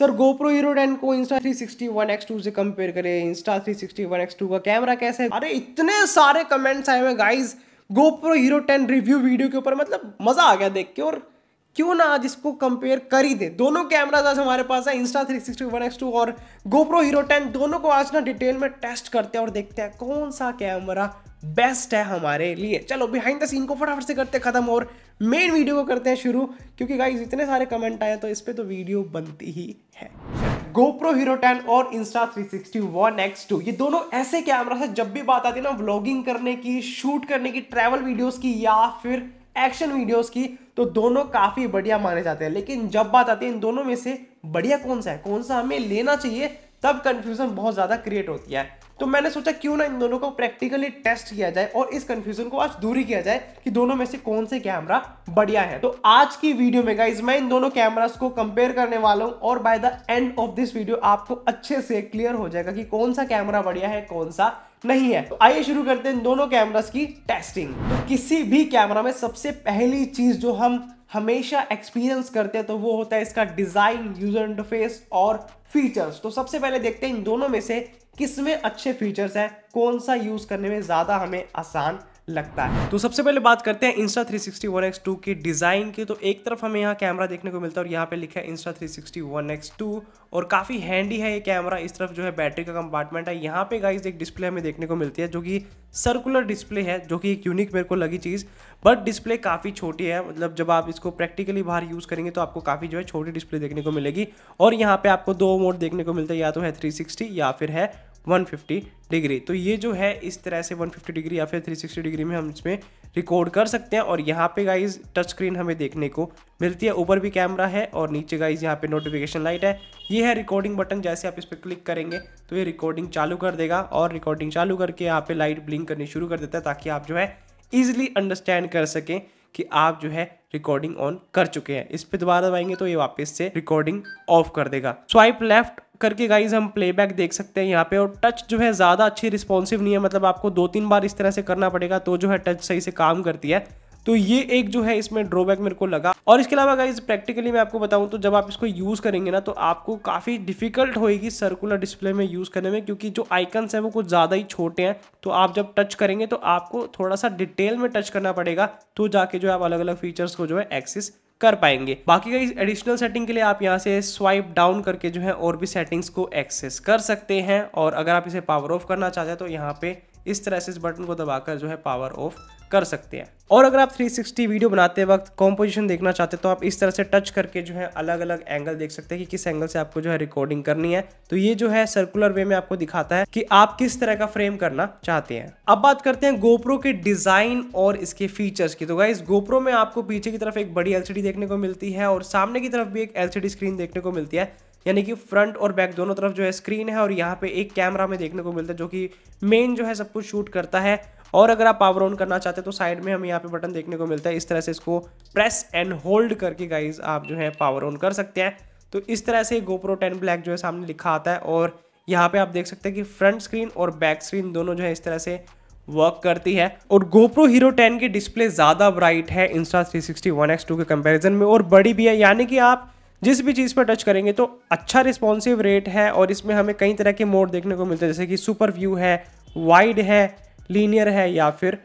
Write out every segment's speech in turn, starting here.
sir GoPro Hero ten को Insta 360 one x two से compare करें इंस्टा 360 वन एक्स टू का camera कैसा है अरे इतने सारे कमेंट्स आए हुए guys GoPro Hero ten review video के ऊपर मतलब मज़ा आ गया देख के और क्यों ना आज इसको कंपेयर कर ही दे दोनों कैमराज आज हमारे पास है Insta three sixty one x two और गोप्रो हीरो टेन दोनों को आज ना डिटेल में टेस्ट करते हैं और देखते हैं कौन सा कैमरा बेस्ट है हमारे लिए चलो बिहाइंड द सीन को फटाफट से करते खत्म और मेन वीडियो को करते हैं शुरू क्योंकि गाइज इतने सारे कमेंट आए तो इस पर तो वीडियो बनती ही है GoPro Hero 10 और Insta 360 One X2 ये दोनों ऐसे कैमरा है जब भी बात आती है ना व्लॉगिंग करने की शूट करने की ट्रैवल वीडियोस की या फिर एक्शन वीडियोस की तो दोनों काफ़ी बढ़िया माने जाते हैं लेकिन जब बात आती है इन दोनों में से बढ़िया कौन सा है कौन सा हमें लेना चाहिए तब कन्फ्यूज़न बहुत ज़्यादा क्रिएट होती है तो मैंने सोचा क्यों ना इन दोनों को प्रैक्टिकली टेस्ट किया जाए और इस कंफ्यूजन को आज दूरी किया जाए कि दोनों में से कौन से कैमरा बढ़िया है तो आज की वीडियो में गाइज मैं इन दोनों कैमरास को कंपेयर करने वाला हूं और by the end of this video आपको अच्छे से क्लियर हो जाएगा कि कौन सा कैमरा बढ़िया है कौन सा नहीं है तो आइए शुरू करते हैं इन दोनों कैमरास की टेस्टिंग तो किसी भी कैमरा में सबसे पहली चीज जो हम हमेशा एक्सपीरियंस करते हैं तो वो होता है इसका डिज़ाइन यूजर इंटरफेस और फीचर्स तो सबसे पहले देखते हैं इन दोनों में से किस में अच्छे फीचर्स हैं कौन सा यूज़ करने में ज़्यादा हमें आसान लगता है तो सबसे पहले बात करते हैं इंस्टा थ्री सिक्सटी X2 की डिज़ाइन की तो एक तरफ हमें यहाँ कैमरा देखने को मिलता है और यहाँ पे लिखा है इंस्टा थ्री सिक्सटी और काफ़ी हैंडी है ये कैमरा इस तरफ जो है बैटरी का कंपार्टमेंट है यहाँ पे गाइज एक डिस्प्ले हमें देखने को मिलती है जो कि सर्कुलर डिस्प्ले है जो कि एक यूनिक मेरे को लगी चीज़ बट डिस्प्ले काफ़ी छोटी है मतलब जब आप इसको प्रैक्टिकली बाहर यूज़ करेंगे तो आपको काफ़ी जो है छोटी डिस्प्ले देखने को मिलेगी और यहाँ पे आपको दो मोड देखने को मिलता है या तो है 360 या फिर है 150 डिग्री तो ये जो है इस तरह से 150 डिग्री या फिर 360 डिग्री में हम इसमें रिकॉर्ड कर सकते हैं और यहाँ पे गाइज टच स्क्रीन हमें देखने को मिलती है ऊपर भी कैमरा है और नीचे गाइज यहाँ पे नोटिफिकेशन लाइट है ये है रिकॉर्डिंग बटन जैसे आप इस पर क्लिक करेंगे तो ये रिकॉर्डिंग चालू कर देगा और रिकॉर्डिंग चालू करके यहाँ पे लाइट ब्लिंक करनी शुरू कर देता है ताकि आप जो है ईजिली अंडरस्टैंड कर सकें कि आप जो है रिकॉर्डिंग ऑन कर चुके हैं इस पर दोबारा दबाएंगे तो ये वापस से रिकॉर्डिंग ऑफ कर देगा स्वाइप लेफ्ट करके गाइज हम प्लेबैक देख सकते हैं यहाँ पे और टच जो है ज़्यादा अच्छी रिस्पॉन्सिव नहीं है मतलब आपको दो तीन बार इस तरह से करना पड़ेगा तो जो है टच सही से काम करती है तो ये एक जो है इसमें ड्रॉबैक मेरे को लगा और इसके अलावा गाइज प्रैक्टिकली मैं आपको बताऊं तो जब आप इसको यूज़ करेंगे ना तो आपको काफ़ी डिफिकल्ट होएगी सर्कुलर डिस्प्ले में यूज़ करने में क्योंकि जो आइकन्स हैं वो कुछ ज़्यादा ही छोटे हैं तो आप जब टच करेंगे तो आपको थोड़ा सा डिटेल में टच करना पड़ेगा तो जाके जो है आप अलग अलग फीचर्स को जो है एक्सेस कर पाएंगे बाकी कई एडिशनल सेटिंग के लिए आप यहाँ से स्वाइप डाउन करके जो है और भी सेटिंग्स को एक्सेस कर सकते हैं और अगर आप इसे पावर ऑफ करना चाहते हैं तो यहाँ पे इस तरह से इस बटन को दबाकर जो है पावर ऑफ कर सकते हैं और अगर आप 360 वीडियो बनाते वक्त कॉम्पोजिशन देखना चाहते हैं तो आप इस तरह से टच करके जो है अलग अलग एंगल देख सकते हैं कि किस एंगल से आपको जो है रिकॉर्डिंग करनी है तो ये जो है सर्कुलर वे में आपको दिखाता है कि आप किस तरह का फ्रेम करना चाहते हैं अब बात करते हैं गोप्रो के डिजाइन और इसके फीचर्स की तो गाइज गोप्रो में आपको पीछे की तरफ एक बड़ी एल देखने को मिलती है और सामने की तरफ भी एक एलसीडी स्क्रीन देखने को मिलती है यानी कि फ्रंट और बैक दोनों तरफ जो है स्क्रीन है और यहाँ पे एक कैमरा में देखने को मिलता है जो कि मेन जो है सब कुछ शूट करता है और अगर आप पावर ऑन करना चाहते हैं तो साइड में हमें यहाँ पे बटन देखने को मिलता है इस तरह से इसको प्रेस एंड होल्ड करके गाइज आप जो है पावर ऑन कर सकते हैं तो इस तरह से गोप्रो टेन ब्लैक जो है सामने लिखा आता है और यहाँ पे आप देख सकते हैं कि फ्रंट स्क्रीन और बैक स्क्रीन दोनों जो है इस तरह से वर्क करती है और GoPro Hero 10 की डिस्प्ले ज़्यादा ब्राइट है Insta 360 एक्स टू के कंपैरिजन में और बड़ी भी है यानी कि आप जिस भी चीज़ पर टच करेंगे तो अच्छा रिस्पॉन्सिव रेट है और इसमें हमें कई तरह के मोड देखने को मिलते हैं जैसे कि सुपर व्यू है वाइड है लीनियर है या फिर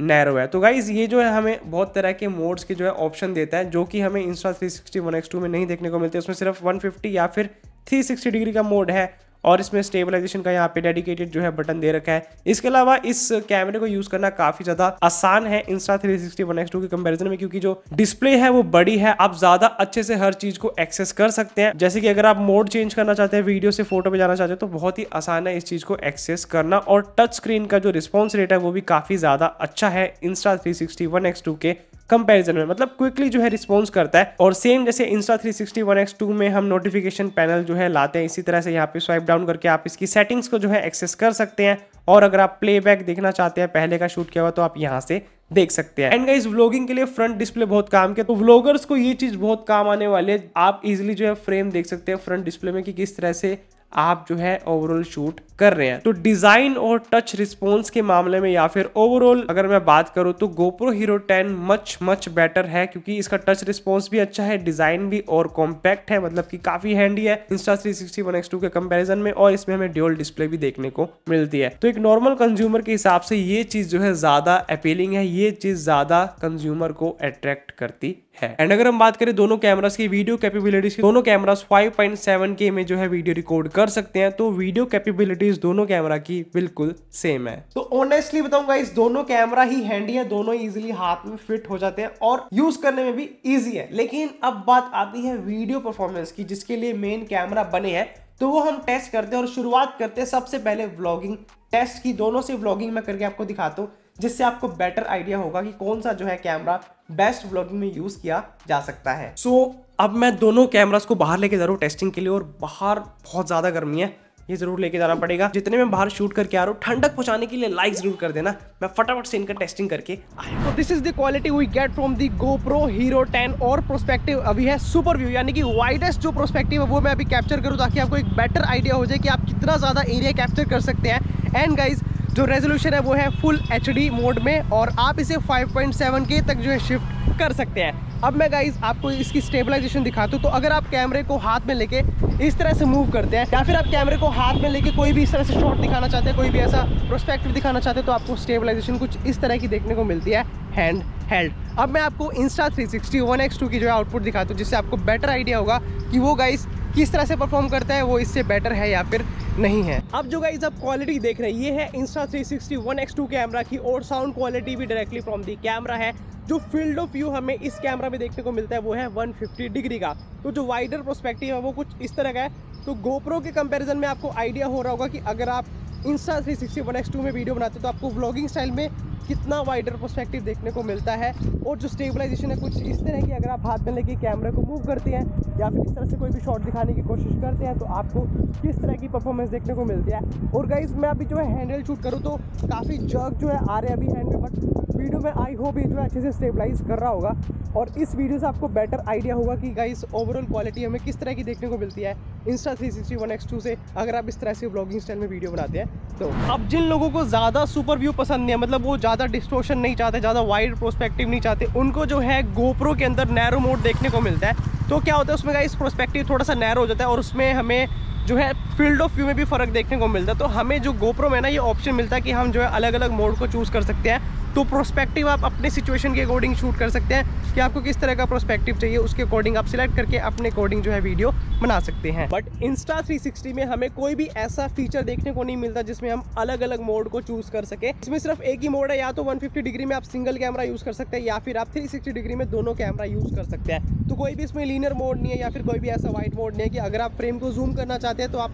नैरो है तो गाइज ये जो है हमें बहुत तरह के मोड्स के जो है ऑप्शन देता है जो कि हमें Insta three sixty one x two में नहीं देखने को मिलते उसमें सिर्फ वन फिफ्टी या फिर थ्री सिक्सटी डिग्री का मोड है और इसमें स्टेबलाइजेशन का यहाँ पे डेडिकेटेड जो है बटन दे रखा है इसके अलावा इस कैमरे को यूज करना काफी ज्यादा आसान है Insta three sixty one x two के कंपेरिजन में क्योंकि जो डिस्प्ले है वो बड़ी है आप ज्यादा अच्छे से हर चीज को एक्सेस कर सकते हैं जैसे कि अगर आप मोड चेंज करना चाहते हैं वीडियो से फोटो पे जाना चाहते हैं तो बहुत ही आसान है इस चीज को एक्सेस करना और टच स्क्रीन का जो रिस्पॉन्स रेट है वो भी काफी ज्यादा अच्छा है Insta three sixty one x two के कंपैरिजन में मतलब क्विकली जो है रिस्पॉन्स करता है और सेम जैसे Insta three one x two में हम नोटिफिकेशन पैनल जो है लाते हैं इसी तरह से यहाँ पे स्वाइप डाउन करके आप इसकी सेटिंग्स को जो है एक्सेस कर सकते हैं और अगर आप प्लेबैक देखना चाहते हैं पहले का शूट किया हुआ तो आप यहाँ से देख सकते हैं एंड गाइस व्लॉगिंग के लिए फ्रंट डिस्प्ले बहुत काम के तो व्लॉगर्स को ये चीज बहुत काम आने वाली है आप इजिली जो है फ्रेम देख सकते हैं फ्रंट डिस्प्ले में कि किस तरह से आप जो है ओवरऑल शूट कर रहे हैं तो डिजाइन और टच रिस्पॉन्स के मामले में या फिर ओवरऑल अगर मैं बात करूं तो GoPro Hero 10 much much better है क्योंकि इसका टच रिस्पॉन्स भी अच्छा है डिजाइन भी और कॉम्पैक्ट है मतलब कि काफी हैंडी है इंस्टा थ्री सिक्सटी X2 के कंपेरिजन में और इसमें हमें ड्यूअल डिस्प्ले भी देखने को मिलती है तो एक नॉर्मल कंज्यूमर के हिसाब से ये चीज जो है ज्यादा अपीलिंग है ये चीज ज्यादा कंज्यूमर को अट्रैक्ट करती है एंड अगर हम बात करें दोनों कैमरास की वीडियो कैपेबिलिटीज की दोनों कैमरास 5.7 के में जो है वीडियो रिकॉर्ड कर सकते हैं तो वीडियो कैपेबिलिटीज दोनों कैमरा की बिल्कुल सेम है तो ऑनेस्टली बताऊंगा इस दोनों कैमरा ही हैंडी है दोनों इजिली हाथ में फिट हो जाते हैं और यूज करने में भी ईजी है लेकिन अब बात आती है वीडियो परफॉर्मेंस की जिसके लिए मेन कैमरा बने हैं तो वो हम टेस्ट करते हैं और शुरुआत करते हैं सबसे पहले व्लॉगिंग टेस्ट की दोनों से व्लॉगिंग मैं करके आपको दिखाता हूँ जिससे आपको बेटर आइडिया होगा कि कौन सा जो है कैमरा बेस्ट व्लॉगिंग में यूज़ किया जा सकता है सो so, अब मैं दोनों कैमरास को बाहर लेके जा रहा हूँ टेस्टिंग के लिए और बाहर बहुत ज़्यादा गर्मी है ये जरूर लेके जाना पड़ेगा जितने मैं बाहर शूट करके आ रहा हूँ ठंडक पहुंचाने के लिए लाइक जरूर कर देना मैं फटाफट से इनका टेस्टिंग करके आया तो this is the quality we get from the GoPro Hero ten और प्रोस्पेक्टिव अभी है सुपर व्यू यानी कि वाइडेस्ट जो प्रोस्पेक्टिव है वो मैं अभी कैप्चर करूँ ताकि आपको एक बेटर आइडिया हो जाए कि आप कितना ज़्यादा एरिया कैप्चर कर सकते हैं एंड गाइज़ जो रेजोल्यूशन है वो है फुल एच मोड में और आप इसे के तक जो है शिफ्ट कर सकते हैं अब मैं गाइज आपको इसकी स्टेबलाइजेशन दिखाता हूँ तो अगर आप कैमरे को हाथ में लेके इस तरह से मूव करते हैं या फिर आप कैमरे को हाथ में लेके कोई भी इस तरह से शॉट दिखाना चाहते हैं कोई भी ऐसा प्रोस्पेक्टिव दिखाना चाहते हैं तो आपको स्टेबलाइजेशन कुछ इस तरह की देखने को मिलती है हैंड हेल्ड अब मैं आपको Insta three sixty one x two की जो है आउटपुट दिखाता हूँ जिससे आपको बेटर आइडिया होगा कि वो गाइज़ किस तरह से परफॉर्म करता है वो इससे बेटर है या फिर नहीं है अब जो गाइज आप क्वालिटी देख रहे हैं ये है Insta sixty one x two camera की और साउंड क्वालिटी भी डायरेक्टली फ्रॉम दी कैमरा है जो फील्ड ऑफ व्यू हमें इस कैमरा में देखने को मिलता है वो है 150 डिग्री का तो जो वाइडर प्रोस्पेक्टिव है वो कुछ इस तरह का है तो गोप्रो के कंपैरिजन में आपको आइडिया हो रहा होगा कि अगर आप Insta three sixty one x two में वीडियो बनाते हो तो आपको ब्लॉगिंग स्टाइल में कितना वाइडर पर्सपेक्टिव देखने को मिलता है और जो स्टेबलाइजेशन है कुछ इस तरह की अगर आप हाथ में लेके कैमरे को मूव करते हैं या फिर इस तरह से कोई भी शॉट दिखाने की कोशिश करते हैं तो आपको किस तरह की परफॉर्मेंस देखने को मिलती है और गाइज मैं अभी जो है हैंडल शूट करूँ तो काफ़ी जर्क जो है आ रहे हैं अभी हैंड में बट वीडियो में आई होप ये जो है अच्छे से स्टेबलाइज कर रहा होगा और इस वीडियो से आपको बेटर आइडिया होगा कि गाइज़ ओवरऑल क्वालिटी हमें किस तरह की देखने को मिलती है Insta three sixty one x two से अगर आप इस तरह से ब्लॉगिंग स्टाइल में वीडियो बनाते हैं तो अब जिन लोगों को ज़्यादा सुपर व्यू पसंद नहीं है मतलब वो ज़्यादा डिस्ट्रोशन नहीं चाहते ज़्यादा वाइड प्रोस्पेक्टिव नहीं चाहते उनको जो है गोप्रो के अंदर नैरो मोड देखने को मिलता है तो क्या होता है उसमें का इस प्रोस्पेक्टिव थोड़ा सा नैरो हो जाता है और उसमें हमें जो है फील्ड ऑफ व्यू में भी फ़र्क देखने को मिलता है तो हमें जो गोप्रो में ना ये ऑप्शन मिलता है कि हम जो है अलग अलग मोड को चूज़ कर सकते हैं तो प्रोस्पेक्टिव आप अपने सिचुएशन के अकॉर्डिंग शूट कर सकते हैं कि आपको किस तरह का प्रोस्पेक्टिव चाहिए उसके अकॉर्डिंग आप सिलेक्ट करके अपने अकॉर्डिंग जो है वीडियो बना सकते हैं बट इंस्टा 360 में हमें कोई भी ऐसा फीचर देखने को नहीं मिलता जिसमें हम अलग अलग मोड को चूज़ कर सके इसमें सिर्फ एक ही मोड है या तो वन डिग्री में आप सिंगल कैमरा यूज़ कर सकते हैं या फिर आप थ्री डिग्री में दोनों कैमरा यूज़ कर सकते हैं तो कोई भी इसमें लीनर मोड नहीं है या फिर कोई भी ऐसा वाइट मोड नहीं है कि अगर आप फ्रेम को जूम करना चाहते हैं तो आप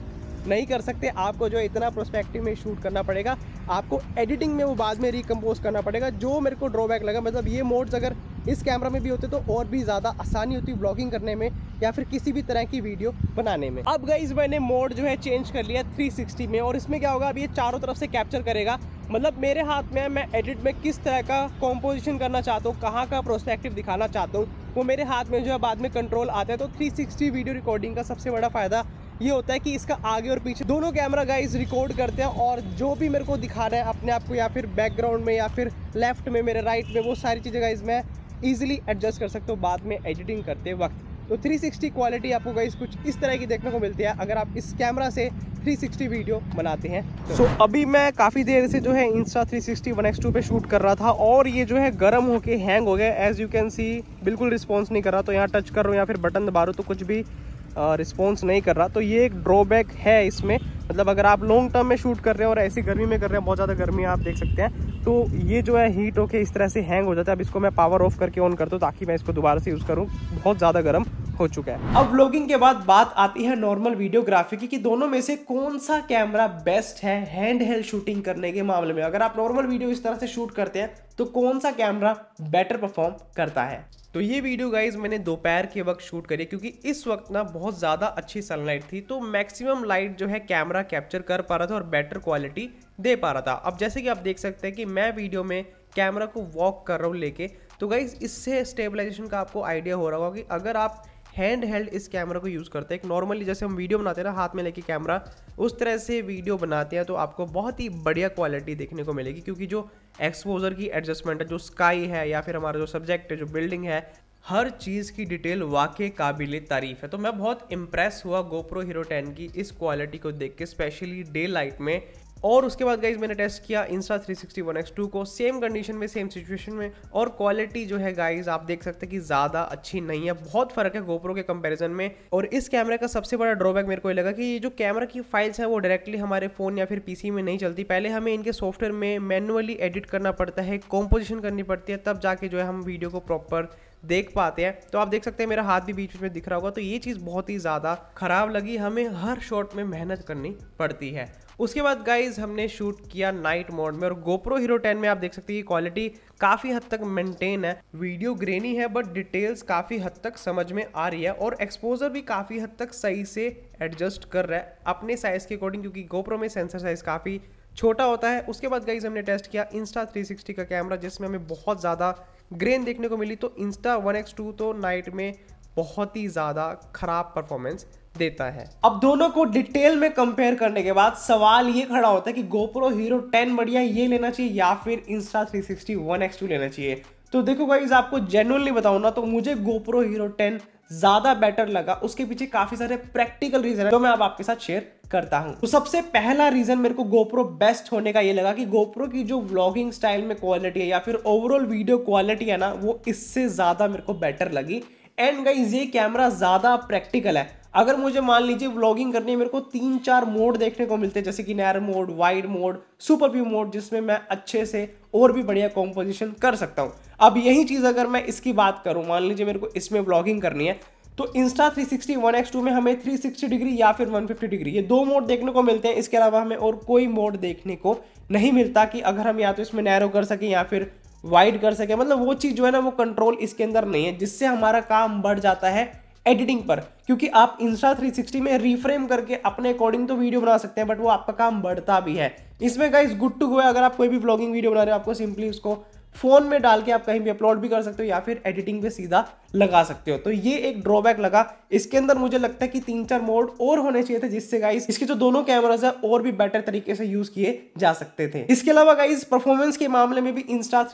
नहीं कर सकते आपको जो इतना प्रोस्पेक्टिव में शूट करना पड़ेगा आपको एडिटिंग में वो बाद में रिकम्पोज करना पड़ेगा जो मेरे को ड्रॉबैक लगा मतलब ये मोड्स अगर इस कैमरा में भी होते तो और भी ज़्यादा आसानी होती ब्लॉगिंग करने में या फिर किसी भी तरह की वीडियो बनाने में अब गई मैंने मोड जो है चेंज कर लिया 360 में और इसमें क्या होगा अब ये चारों तरफ से कैप्चर करेगा मतलब मेरे हाथ में मैं एडिट में किस तरह का कॉम्पोजिशन करना चाहता हूँ कहाँ का प्रोस्पेक्टिव दिखाना चाहता हूँ वो मेरे हाथ में जो है बाद में कंट्रोल आता है तो थ्री वीडियो रिकॉर्डिंग का सबसे बड़ा फ़ायदा ये होता है कि इसका आगे और पीछे दोनों कैमरा गाइज रिकॉर्ड करते हैं और जो भी मेरे को दिखा रहे है अपने आप को या फिर बैकग्राउंड में या फिर लेफ्ट में मेरे राइट में वो सारी चीज़ें गाइज मैं ईजिली एडजस्ट कर सकता हूँ बाद में एडिटिंग करते वक्त तो 360 क्वालिटी आपको गाइज कुछ इस तरह की देखने को मिलती है अगर आप इस कैमरा से 360 वीडियो बनाते हैं सो तो so, अभी मैं काफ़ी देर से जो है इंस्टा 360 वन एक्स टू पर शूट कर रहा था और ये जो है गर्म होके हैंग हो गया एज यू कैन सी बिल्कुल रिस्पॉन्स नहीं कर रहा तो यहाँ टच कर रहा हूँ या फिर बटन दबा रहा हूँ तो कुछ भी रिस्पॉन्स नहीं कर रहा तो ये एक ड्रॉबैक है इसमें मतलब अगर आप लॉन्ग टर्म में शूट कर रहे हैं और ऐसी गर्मी में कर रहे हैं बहुत ज़्यादा गर्मी आप देख सकते हैं तो ये जो है हीट होके इस तरह से हैंग हो जाता है अब इसको मैं पावर ऑफ करके ऑन कर दूँ ताकि मैं इसको दोबारा से यूज़ करूँ बहुत ज़्यादा गर्म हो चुका है अब ब्लॉगिंग के बाद बात आती है नॉर्मल वीडियोग्राफी की कि दोनों में से कौन सा कैमरा बेस्ट है हैंड हेल्ड शूटिंग करने के मामले में अगर आप नॉर्मल वीडियो इस तरह से शूट करते हैं तो कौन सा कैमरा बेटर परफॉर्म करता है तो ये वीडियो गाइज मैंने दोपहर के वक्त शूट करी क्योंकि इस वक्त ना बहुत ज़्यादा अच्छी सनलाइट थी तो मैक्सिमम लाइट जो है कैमरा कैप्चर कर पा रहा था और बेटर क्वालिटी दे पा रहा था अब जैसे कि आप देख सकते हैं कि मैं वीडियो में कैमरा को वॉक कर रहा हूँ लेके तो गाइज इससे स्टेबलाइजेशन का आपको आइडिया हो रहा होगा कि अगर आप हैंड हेल्ड इस कैमरा को यूज़ करते हैं नॉर्मली जैसे हम वीडियो बनाते हैं ना हाथ में लेके कैमरा उस तरह से वीडियो बनाते हैं तो आपको बहुत ही बढ़िया क्वालिटी देखने को मिलेगी क्योंकि जो एक्सपोजर की एडजस्टमेंट है जो स्काई है या फिर हमारा जो सब्जेक्ट है जो बिल्डिंग है हर चीज़ की डिटेल वाकई काबिल तारीफ़ है तो मैं बहुत इम्प्रेस हुआ गोप्रो हीरो 10 की इस क्वालिटी को देख के स्पेशली डे लाइट में और उसके बाद गाइज मैंने टेस्ट किया Insta three sixty one x two को सेम कंडीशन में सेम सिचुएशन में और क्वालिटी जो है गाइज आप देख सकते हैं कि ज़्यादा अच्छी नहीं है बहुत फ़र्क है गोप्रो के कंपैरिजन में और इस कैमरे का सबसे बड़ा ड्रॉबैक मेरे को लगा कि जो कैमरा की फाइल्स है वो डायरेक्टली हमारे फ़ोन या फिर पीसी में नहीं चलती पहले हमें इनके सॉफ्टवेयर में मैनुअली एडिट करना पड़ता है कॉम्पोजिशन करनी पड़ती है तब जाके जो है हम वीडियो को प्रॉपर देख पाते हैं तो आप देख सकते हैं मेरा हाथ भी बीच बीच में दिख रहा होगा तो ये चीज़ बहुत ही ज़्यादा ख़राब लगी हमें हर शॉट में मेहनत करनी पड़ती है उसके बाद गाइज हमने शूट किया नाइट मोड में और गोप्रो हीरो 10 में आप देख सकते हैं कि क्वालिटी काफ़ी हद तक मेंटेन है वीडियो ग्रेनी है बट डिटेल्स काफ़ी हद तक समझ में आ रही है और एक्सपोजर भी काफ़ी हद तक सही से एडजस्ट कर रहा है अपने साइज़ के अकॉर्डिंग क्योंकि गोप्रो में सेंसर साइज़ काफ़ी छोटा होता है उसके बाद गाइज हमने टेस्ट किया इंस्टा थ्री का कैमरा जिसमें हमें बहुत ज़्यादा ग्रेन देखने को मिली तो इंस्टा वन एक्स टू तो नाइट में बहुत ही ज़्यादा खराब परफॉर्मेंस देता है अब दोनों को डिटेल में कंपेयर करने के बाद सवाल ये खड़ा होता है कि गोप्रो हीरो 10 बढ़िया ये लेना चाहिए या फिर इंस्टा 360 वन एक्स टू लेना चाहिए तो देखो गाइज आपको जेनुअनली बताऊ ना तो मुझे गोप्रो हीरो 10 ज्यादा बेटर लगा उसके पीछे काफी सारे प्रैक्टिकल रीजन है जो मैं अब आपके साथ शेयर करता हूं तो सबसे पहला रीजन मेरे को गोप्रो बेस्ट होने का ये लगा कि गोप्रो की जो व्लॉगिंग स्टाइल में क्वालिटी है या फिर ओवरऑल वीडियो क्वालिटी है ना वो इससे ज्यादा मेरे को बेटर लगी एंड गाइज ये कैमरा ज्यादा प्रैक्टिकल है अगर मुझे मान लीजिए व्लॉगिंग करनी है मेरे को तीन चार मोड देखने को मिलते हैं जैसे कि narrow mode wide mode super view mode जिसमें मैं अच्छे से और भी बढ़िया कॉम्पोजिशन कर सकता हूँ अब यही चीज़ अगर मैं इसकी बात करूं मान लीजिए मेरे को इसमें ब्लॉगिंग करनी है तो इंस्टा 360 वन एक्स टू में हमें 360 डिग्री या फिर 150 डिग्री ये दो मोड देखने को मिलते हैं इसके अलावा हमें और कोई मोड देखने को नहीं मिलता कि अगर हम या तो इसमें नैरो कर सकें या फिर वाइड कर सकें मतलब वो चीज़ जो है ना वो कंट्रोल इसके अंदर नहीं है जिससे हमारा काम बढ़ जाता है एडिटिंग पर क्योंकि आप इंस्टा 360 में रीफ्रेम करके अपने अकॉर्डिंग तो वीडियो बना सकते हैं बट वो आपका काम बढ़ता भी है इसमें गाइस गुड टू गो है अगर आप कोई भी ब्लॉगिंग वीडियो बना रहे हो आपको सिंपली उसको फ़ोन में डाल के आप कहीं भी अपलोड भी कर सकते हो या फिर एडिटिंग पे सीधा लगा सकते हो तो ये एक ड्रॉबैक लगा इसके अंदर मुझे लगता है कि तीन चार मोड और होने चाहिए थे जिससे गाइस इसके जो दोनों कैमराज है और भी बेटर तरीके से यूज किए जा सकते थे इसके अलावा गाइस परफॉर्मेंस के मामले में भी इंस्टा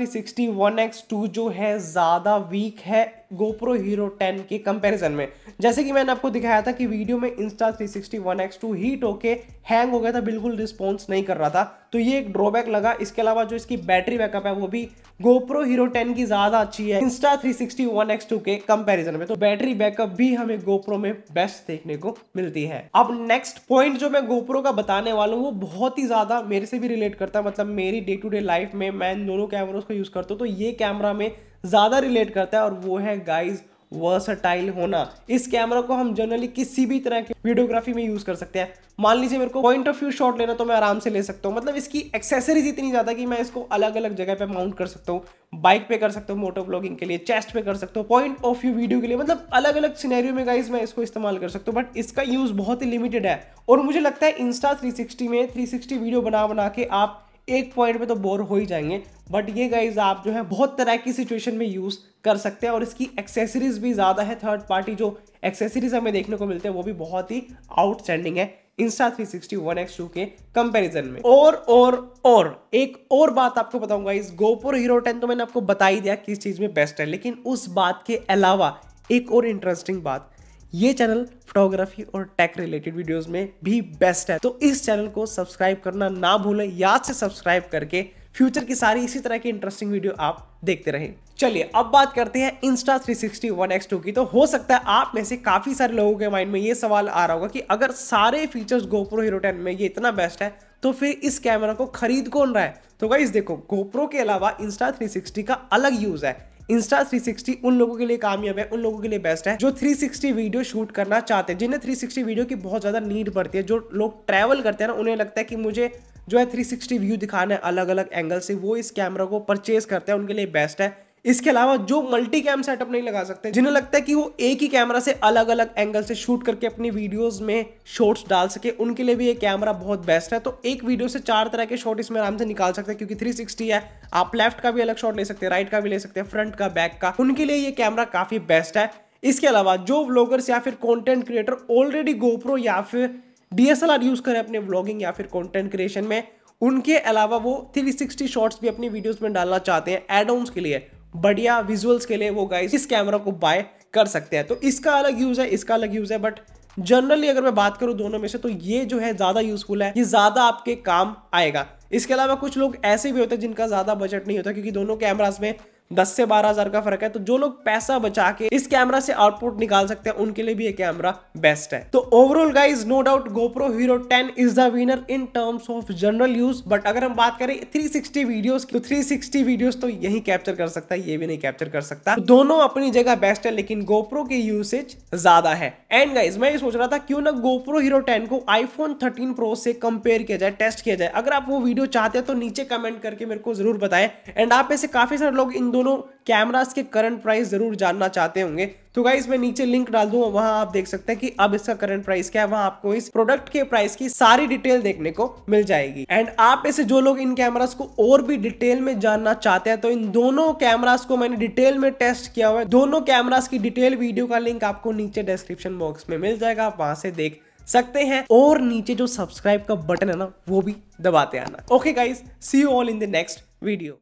एक्स टू जो है ज्यादा वीक है गोप्रो Hero 10 के कंपैरिजन में जैसे कि मैंने आपको दिखाया था कि वीडियो में इंस्टा 360 टू हीट होके हैंग हो गया था बिल्कुल रिस्पॉन्स नहीं कर रहा था तो ये एक ड्रॉबैक लगा इसके अलावा जो इसकी बैटरी बैकअप है वो भी गोप्रो Hero 10 की ज़्यादा अच्छी है इंस्टा 360 टू के कंपैरिजन में तो बैटरी बैकअप भी हमें गोप्रो में बेस्ट देखने को मिलती है अब नेक्स्ट पॉइंट जो मैं गोप्रो का बताने वाला हूँ वो बहुत ही ज्यादा मेरे से भी रिलेट करता है मतलब मेरी डे टू डे लाइफ में मैं इन दोनों कैमरोज को यूज करता हूँ तो ये कैमरा में ज्यादा रिलेट करता है और वो है गाइज वर्सटाइल होना इस कैमरा को हम जनरली किसी भी तरह की वीडियोग्राफी में यूज़ कर सकते हैं मान लीजिए मेरे को पॉइंट ऑफ व्यू शॉट लेना तो मैं आराम से ले सकता हूँ मतलब इसकी एक्सेसरीज इतनी ज़्यादा कि मैं इसको अलग अलग जगह पे माउंट कर सकता हूँ बाइक पे कर सकता हूँ मोटो ब्लॉगिंग के लिए चेस्ट पे कर सकता हूँ पॉइंट ऑफ व्यू वीडियो के लिए मतलब अलग अलग सिनेरियो में गाइज मैं इसको इस्तेमाल कर सकता हूँ बट इसका यूज़ बहुत ही लिमिटेड है और मुझे लगता है इंस्टा थ्री में थ्री वीडियो बना बना के आप एक पॉइंट में तो बोर हो ही जाएंगे बट ये गाइज आप जो है बहुत तरह की सिचुएशन में यूज़ कर सकते हैं और इसकी एक्सेसरीज भी ज़्यादा है थर्ड पार्टी जो एक्सेसरीज हमें देखने को मिलते हैं वो भी बहुत ही आउटस्टैंडिंग है Insta three sixty one x two के कंपेरिजन में और और और एक और बात आपको बताऊंगा इस गोपुर हीरो टेन तो मैंने आपको बता ही दिया किस चीज़ में बेस्ट है लेकिन उस बात के अलावा एक और इंटरेस्टिंग बात ये चैनल फोटोग्राफी और टेक रिलेटेड वीडियोस में भी बेस्ट है तो इस चैनल को सब्सक्राइब करना ना भूलें याद से सब्सक्राइब करके फ्यूचर की सारी इसी तरह की इंटरेस्टिंग वीडियो आप देखते रहें चलिए अब बात करते हैं Insta sixty one x two की तो हो सकता है आप में से काफी सारे लोगों के माइंड में ये सवाल आ रहा होगा कि अगर सारे फीचर्स गोप्रो हीरो 10 में ये इतना बेस्ट है तो फिर इस कैमरा को खरीद कौन रहा है तो गाइज देखो गोप्रो के अलावा इंस्टा 360 का अलग यूज है इंस्टा 360 उन लोगों के लिए कामयाब है उन लोगों के लिए बेस्ट है जो 360 वीडियो शूट करना चाहते हैं जिन्हें 360 वीडियो की बहुत ज़्यादा नीड पड़ती है जो लोग ट्रैवल करते हैं ना उन्हें लगता है कि मुझे जो है 360 व्यू दिखाना है अलग अलग एंगल से वो इस कैमरा को परचेज करते हैं उनके लिए बेस्ट है इसके अलावा जो मल्टी कैम सेटअप नहीं लगा सकते जिन्हें लगता है कि वो एक ही कैमरा से अलग अलग एंगल से शूट करके अपनी वीडियोस में शॉट्स डाल सके उनके लिए भी ये कैमरा बहुत बेस्ट है तो एक वीडियो से चार तरह के शॉट इसमें आराम से निकाल सकते हैं क्योंकि 360 है आप लेफ्ट का भी अलग शॉट ले सकते हैं राइट का भी ले सकते हैं फ्रंट का बैक का उनके लिए ये कैमरा काफी बेस्ट है इसके अलावा जो ब्लॉगर्स या फिर कॉन्टेंट क्रिएटर ऑलरेडी गोप्रो या फिर डीएसएलआर यूज करें अपने ब्लॉगिंग या फिर कॉन्टेंट क्रिएशन में उनके अलावा वो 360 शॉट्स भी अपनी वीडियोस में डालना चाहते हैं एडोन्स के लिए बढ़िया विजुअल्स के लिए वो गाइस इस कैमरा को बाय कर सकते हैं तो इसका अलग यूज़ है इसका अलग यूज़ है बट जनरली अगर मैं बात करूं दोनों में से तो ये जो है ज़्यादा यूज़फुल है ये ज़्यादा आपके काम आएगा इसके अलावा कुछ लोग ऐसे भी होते हैं जिनका ज़्यादा बजट नहीं होता क्योंकि दोनों कैमराज में दस से बारह हजार का फर्क है तो जो लोग पैसा बचा के इस कैमरा से आउटपुट निकाल सकते हैं उनके लिए भी ये कैमरा बेस्ट है तो overall guys no doubt GoPro Hero ten is the winner in terms of general use but अगर हम बात करें 360 वीडियोस की तो 360 वीडियो तो यही कैप्चर कर सकता है ये भी नहीं कैप्चर कर सकता तो दोनों अपनी जगह बेस्ट है लेकिन गोप्रो की यूसेज ज्यादा है एंड गाइज मैं ये सोच रहा था क्यों ना गोप्रो हीरो टेन को आईफोन थर्टीन प्रो से कंपेयर किया जाए टेस्ट किया जाए अगर आप वो वीडियो चाहते हैं तो नीचे कमेंट करके मेरे को जरूर बताएं एंड आप में से काफी सारे लोग इन दोनों कैमरास के करंट प्राइस जरूर जानना चाहते होंगे तो गाइज मैं नीचे लिंक डाल दूंगा वहां आप देख सकते हैं कि अब इसका करंट प्राइस क्या है वहां आपको इस प्रोडक्ट के प्राइस की सारी डिटेल देखने को मिल जाएगी एंड आप इसे जो लोग इन कैमरास को और भी डिटेल में जानना चाहते हैं तो इन दोनों कैमरास को मैंने डिटेल में टेस्ट किया हुआ है दोनों कैमरास की डिटेल वीडियो का लिंक आपको नीचे डिस्क्रिप्शन बॉक्स में मिल जाएगा आप वहां से देख सकते हैं और नीचे जो सब्सक्राइब का बटन है ना वो भी दबाते आना okay guys see you all in the next video